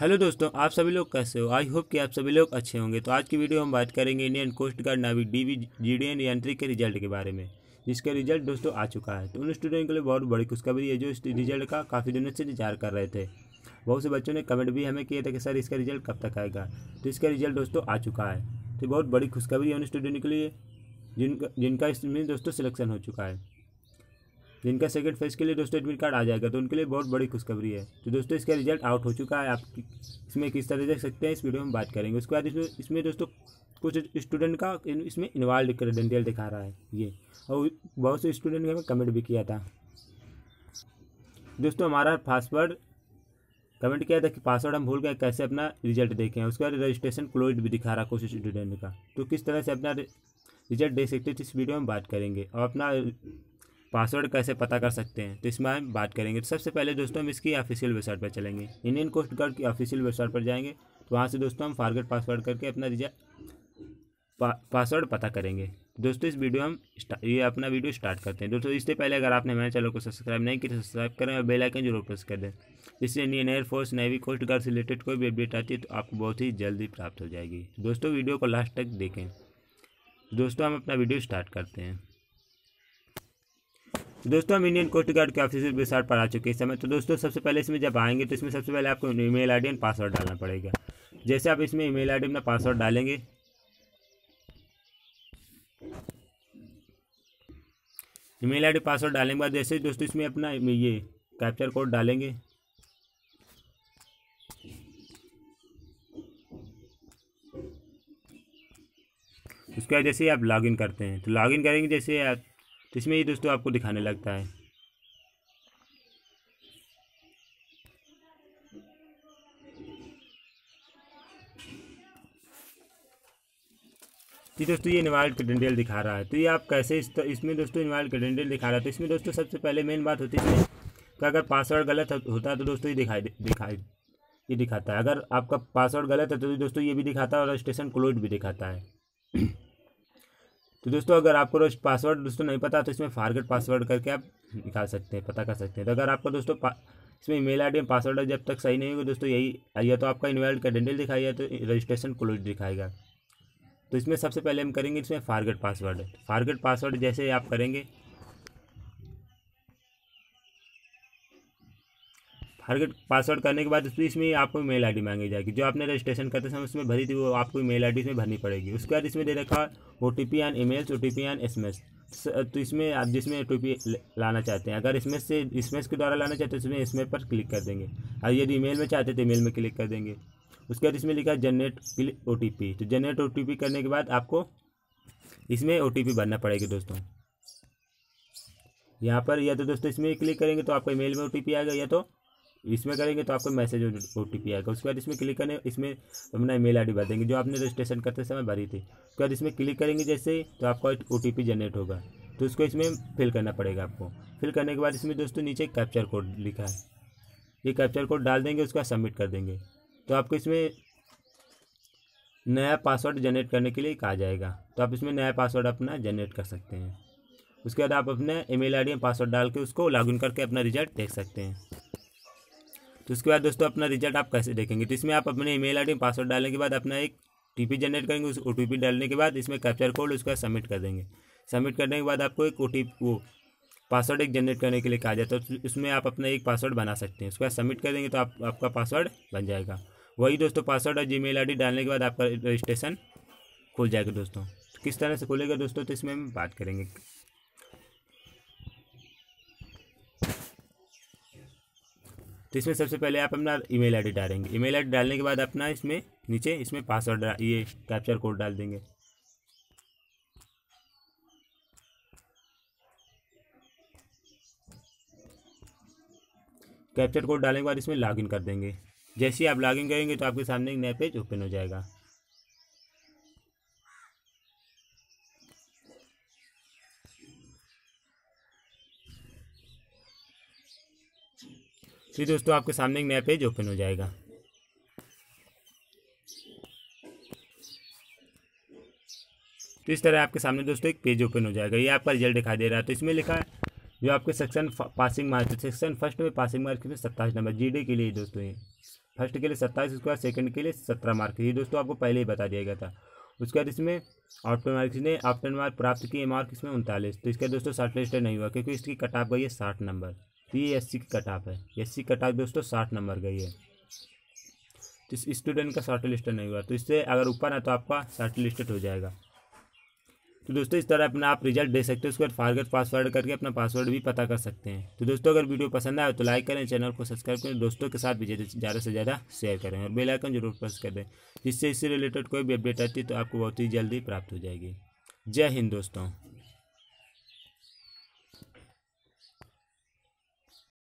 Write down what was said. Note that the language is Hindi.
हेलो दोस्तों आप सभी लोग कैसे हो आई होप कि आप सभी लोग अच्छे होंगे तो आज की वीडियो हम बात करेंगे इंडियन कोस्ट गार्ड नाविक डी जीडीएन यांत्रिक के रिजल्ट के बारे में जिसका रिजल्ट दोस्तों आ चुका है तो उन स्टूडेंट के लिए बहुत बड़ी खुशखबरी है जो इस रिजल्ट का काफ़ी दिनों से इंतजार कर रहे थे बहुत से बच्चों ने कमेंट भी हमें किए थे कि सर इसका रिजल्ट कब तक आएगा तो इसका रिजल्ट दोस्तों आ चुका है तो बहुत बड़ी खुशखबरी है उन स्टूडेंट के लिए जिनका जिनका इसमें दोस्तों सिलेक्शन हो चुका है जिनका सेकंड फेज के लिए दोस्तों एडमिट कार्ड आ जाएगा तो उनके लिए बहुत बड़ी खुशखबरी है तो दोस्तों इसका रिजल्ट आउट हो चुका है आप इसमें किस तरह देख सकते हैं इस वीडियो में बात करेंगे उसके बाद इसमें इसमें दोस्तों कुछ स्टूडेंट का इसमें इन्वॉल्व क्रेडेंशियल दिखा रहा है ये और बहुत से स्टूडेंट ने हमें कमेंट भी किया था दोस्तों हमारा पासवर्ड कमेंट किया था कि पासवर्ड हम भूल गए कैसे अपना रिजल्ट देखें उसके बाद रजिस्ट्रेशन क्लोज भी दिखा रहा कुछ स्टूडेंट का तो किस तरह से अपना रिजल्ट देख सकते हैं इस वीडियो में बात करेंगे और अपना पासवर्ड कैसे पता कर सकते हैं तो इसमें हम बात करेंगे तो सबसे पहले दोस्तों हम इसकी ऑफिशियल वेबसाइट पर चलेंगे इंडियन कोस्ट गार्ड की ऑफिशियल वेबसाइट पर जाएंगे तो वहाँ से दोस्तों हम फारगेट पासवर्ड करके अपना रिजा पा, पासवर्ड पता करेंगे दोस्तों इस वीडियो हम ये अपना वीडियो स्टार्ट करते हैं दोस्तों इससे पहले अगर आपने मेरे चैनल को सब्सक्राइब नहीं किया तो सब्सक्राइब करें और बेलाइकन जरूर प्रेस कर दें इससे Indian Air Force Navy Coast Guard से रिलेटेड कोई भी अपडेट आती है तो आपको बहुत ही जल्दी प्राप्त हो जाएगी दोस्तों वीडियो को लास्ट तक देखें दोस्तों हम अपना वीडियो स्टार्ट करते हैं दोस्तों हम इंडियन कोस्ट गार्ड के ऑफिस वेबसाइट पर आ चुके हैं समय तो दोस्तों सबसे पहले इसमें जब आएंगे तो इसमें सबसे पहले आपको ईमेल आईडी एंड पासवर्ड डालना पड़ेगा जैसे आप इसमें ईमेल आईडी अपना पासवर्ड डालेंगे ईमेल आईडी पासवर्ड डालने के बाद जैसे दोस्तों इसमें अपना ये कैप्चर कोड डालेंगे उसके बाद जैसे आप लॉगिन करते हैं तो लॉगिन करेंगे जैसे आप तो इसमें ये दोस्तों आपको दिखाने लगता है जी दोस्तों ये इन्वाल्ड क्रेडेंडियल दिखा रहा है तो ये आप कैसे इस तो, इसमें दोस्तों इन्वाल्ड क्रेडेंडियल दिखा रहा है तो इसमें दोस्तों सबसे पहले मेन बात होती है कि अगर पासवर्ड गलत होता है तो दोस्तों ये दिखाई दिखाई ये दिखाता है अगर आपका पासवर्ड गलत है तो दोस्तों ये भी दिखाता है और स्टेशन क्लोज भी दिखाता है तो दोस्तों अगर आपको पासवर्ड दोस्तों नहीं पता तो इसमें फारगेट पासवर्ड करके आप निकाल सकते हैं पता कर सकते हैं तो अगर आपका दोस्तों इसमें ईमेल आईडी में पासवर्ड जब तक सही नहीं होगा दोस्तों यही या तो आपका डेंडल दिखाई है तो रजिस्ट्रेशन क्लोज दिखाएगा तो इसमें सबसे पहले हम करेंगे इसमें फारगेट पासवर्ड फारगेट पासवर्ड जैसे आप करेंगे हर पासवर्ड करने के बाद उसमें इसमें आपको मेल आईडी मांगी जाएगी जो आपने रजिस्ट्रेशन करते समय उसमें भरी थी वो आपको मेल आईडी इसमें भरनी पड़ेगी उसके बाद इसमें दे रखा O T P and emails O T P and S M S तो इसमें आप जिसमें ओ टी पी लाना चाहते हैं अगर इसमें से एस एस के द्वारा लाना चाहते हैं तो इसमें इसमें पर क्लिक कर देंगे और यदि ई मेल में चाहते तो मेल में क्लिक कर देंगे उसके बाद इसमें लिखा जनरेट ओ टी पी तो जनरेट ओ टी पी करने के बाद आपको इसमें ओ टी पी भरना पड़ेगा दोस्तों यहाँ पर या तो दोस्तों इसमें क्लिक करेंगे तो आपका ई मेल में ओ टी पी आएगा या तो इसमें करेंगे तो आपको मैसेज ओ टी आएगा उसके बाद इसमें क्लिक करें इसमें अपना ईमेल आईडी भर देंगे जो आपने रजिस्ट्रेशन करते समय भरी थी उसके बाद इसमें क्लिक करेंगे जैसे तो आपका ओ टी जनरेट होगा तो उसको इसमें फिल करना पड़ेगा आपको फिल करने के बाद इसमें दोस्तों नीचे कैप्चर कोड लिखा है ये कैप्चर कोड डाल देंगे उसका सबमिट कर देंगे तो आपको इसमें नया पासवर्ड जनरेट करने के लिए कहा जाएगा तो आप इसमें नया पासवर्ड अपना जनरेट कर सकते हैं उसके बाद आप अपने ईमेल आईडी में पासवर्ड डाल के उसको लॉगिन करके अपना रिजल्ट देख सकते हैं तो उसके बाद दोस्तों अपना रिजल्ट आप कैसे देखेंगे तो इसमें आप अपने ईमेल आईडी पासवर्ड डालने के बाद अपना एक टी जनरेट करेंगे उस ओ डालने के बाद इसमें कैप्चर कोड उसका सबमिट कर देंगे सबमिट करने के बाद आपको एक ओ वो पासवर्ड एक जनरेट करने के लिए कहा जाता है तो उसमें आप अपना एक पासवर्ड बना सकते हैं उसके बाद सबमिट कर देंगे तो आप, आपका पासवर्ड बन जाएगा वही दोस्तों पासवर्ड और जी मेल डालने के बाद आपका रजिस्ट्रेशन खुल जाएगा दोस्तों तो किस तरह से खुलेगा दोस्तों तो इसमें हम बात करेंगे तो इसमें सबसे पहले आप अपना ईमेल आईडी डालेंगे ईमेल आईडी डालने के बाद अपना इसमें नीचे इसमें पासवर्ड ये कैप्चर कोड डाल देंगे कैप्चर कोड डालने के बाद इसमें लॉगिन कर देंगे जैसे ही आप लॉगिन करेंगे तो आपके सामने एक नया पेज ओपन हो जाएगा फिर दोस्तों आपके सामने एक नया पेज ओपन हो जाएगा तो इस तरह आपके सामने दोस्तों एक पेज ओपन हो जाएगा ये आपका रिजल्ट दिखाई दे रहा है तो इसमें लिखा है जो आपके section passing marks section first में पासिंग मार्क में सत्ताईस नंबर जीडी के लिए दोस्तों ये फर्स्ट के लिए सत्ताईस उसके बाद सेकंड के लिए सत्रह मार्क ये दोस्तों आपको पहले ही बता दिया गया था उसके बाद इसमें आउटन मार्क्स ने आउटन मार्क प्राप्त किए मार्क्स इसमें उनतालीस तो इसका दोस्तों शॉर्ट नहीं हुआ क्योंकि इसकी कट गई है साठ नंबर तो ये एस की कट ऑफ है एस सी कट ऑफ दोस्तों साठ नंबर गई है तो इस स्टूडेंट का शॉर्ट लिस्टेड नहीं हुआ तो इससे अगर ऊपर है तो आपका शॉर्ट लिस्टेड हो जाएगा तो दोस्तों इस तरह अपना आप रिजल्ट दे सकते हो उसके बाद फारगेट पासवर्ड करके अपना पासवर्ड भी पता कर सकते हैं तो दोस्तों अगर वीडियो पसंद आए तो लाइक करें चैनल को सब्सक्राइब करें दोस्तों के साथ भी ज़्यादा से ज़्यादा शेयर करें और बेल आइकन जरूर प्रेस कर दें जिससे इससे रिलेटेड कोई भी अपडेट आती है तो आपको बहुत ही जल्दी प्राप्त हो जाएगी जय हिंद दोस्तों